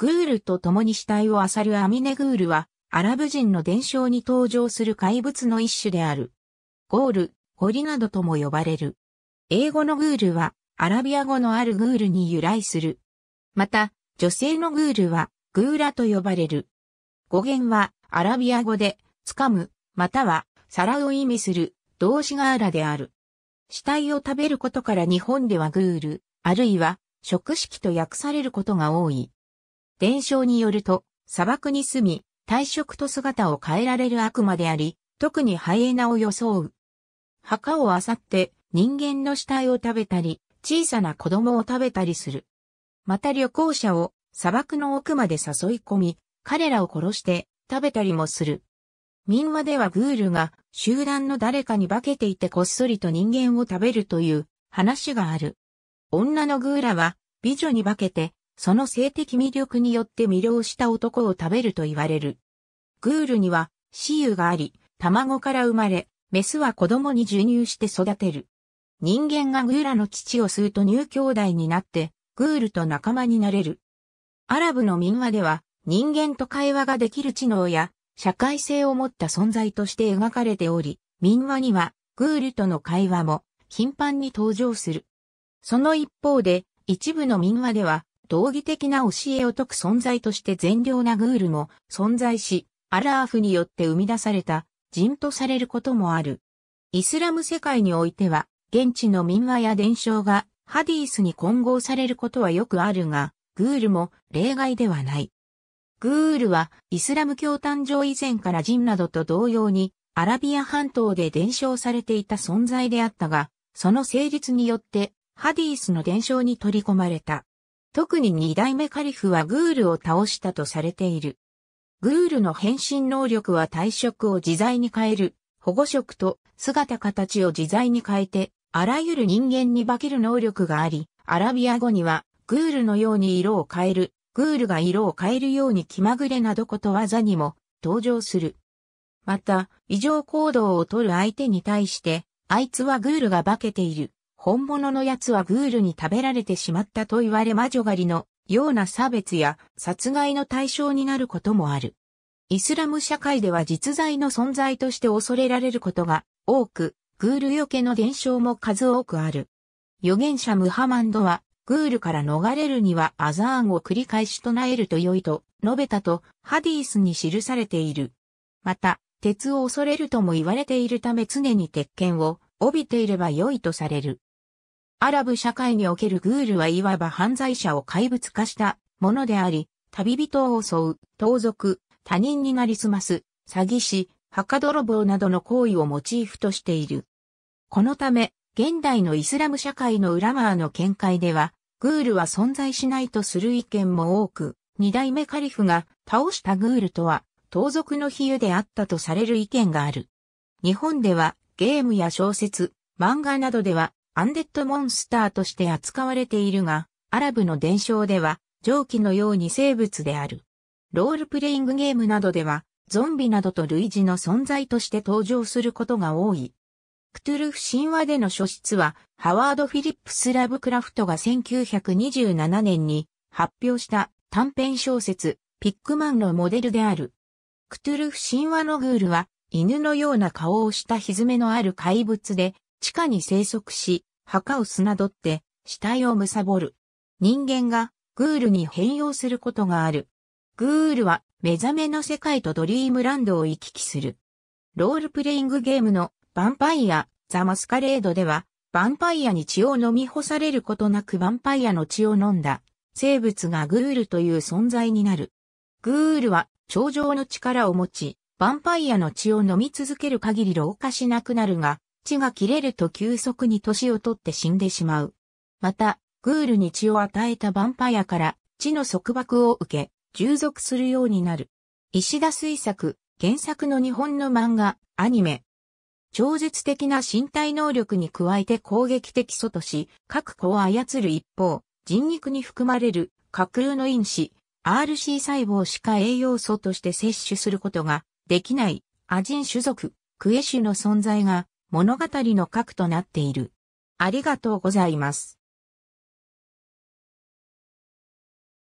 グールと共に死体を漁るアミネグールは、アラブ人の伝承に登場する怪物の一種である。ゴール、堀などとも呼ばれる。英語のグールは、アラビア語のあるグールに由来する。また、女性のグールは、グーラと呼ばれる。語源は、アラビア語で、掴む、または、皿を意味する、動詞がアラである。死体を食べることから日本ではグール、あるいは、食式と訳されることが多い。伝承によると、砂漠に住み、体色と姿を変えられる悪魔であり、特にハイエナを装う。墓を漁って人間の死体を食べたり、小さな子供を食べたりする。また旅行者を砂漠の奥まで誘い込み、彼らを殺して食べたりもする。民話ではグールが集団の誰かに化けていてこっそりと人間を食べるという話がある。女のグーラは美女に化けてその性的魅力によって魅了した男を食べると言われる。グールには、雌雄があり、卵から生まれ、メスは子供に授乳して育てる。人間がグーラの乳を吸うと乳兄弟になって、グールと仲間になれる。アラブの民話では、人間と会話ができる知能や、社会性を持った存在として描かれており、民話には、グールとの会話も、頻繁に登場する。その一方で、一部の民話では、道義的な教えを説く存在として善良なグールも存在し、アラーフによって生み出された人とされることもある。イスラム世界においては、現地の民話や伝承がハディースに混合されることはよくあるが、グールも例外ではない。グールはイスラム教誕生以前から人などと同様にアラビア半島で伝承されていた存在であったが、その成立によってハディースの伝承に取り込まれた。特に二代目カリフはグールを倒したとされている。グールの変身能力は体色を自在に変える、保護色と姿形を自在に変えて、あらゆる人間に化ける能力があり、アラビア語には、グールのように色を変える、グールが色を変えるように気まぐれなどことわざにも登場する。また、異常行動をとる相手に対して、あいつはグールが化けている本物のやつはグールに食べられてしまったと言われ魔女狩りのような差別や殺害の対象になることもある。イスラム社会では実在の存在として恐れられることが多く、グールよけの現象も数多くある。預言者ムハマンドは、グールから逃れるにはアザーンを繰り返し唱えると良いと述べたとハディースに記されている。また、鉄を恐れるとも言われているため常に鉄拳を帯びていれば良いとされる。アラブ社会におけるグールはいわば犯罪者を怪物化したものであり、旅人を襲う、盗賊、他人になりすます、詐欺師、墓泥棒などの行為をモチーフとしている。このため、現代のイスラム社会のウラマーの見解では、グールは存在しないとする意見も多く、二代目カリフが倒したグールとは、盗賊の比喩であったとされる意見がある。日本では、ゲームや小説、漫画などでは、アンデッドモンスターとして扱われているが、アラブの伝承では、蒸気のように生物である。ロールプレイングゲームなどでは、ゾンビなどと類似の存在として登場することが多い。クトゥルフ神話での書出は、ハワード・フィリップス・ラブクラフトが1927年に発表した短編小説、ピックマンのモデルである。クトゥルフ神話のグールは、犬のような顔をした蹄のある怪物で、地下に生息し、墓を砂取って、死体を貪る。人間がグールに変容することがある。グールは目覚めの世界とドリームランドを行き来する。ロールプレイングゲームのヴァンパイア、ザ・マスカレードでは、ヴァンパイアに血を飲み干されることなくヴァンパイアの血を飲んだ生物がグールという存在になる。グールは頂上の力を持ち、ヴァンパイアの血を飲み続ける限り老化しなくなるが、血が切れると急速に年をとって死んでしまう。また、グールに血を与えたヴァンパイアから血の束縛を受け、従属するようになる。石田水作、原作の日本の漫画、アニメ。超絶的な身体能力に加えて攻撃的素とし、各個を操る一方、人肉に含まれる架空の因子、RC 細胞しか栄養素として摂取することができないアジン種族、クエ種の存在が物語の核となっている。ありがとうございます。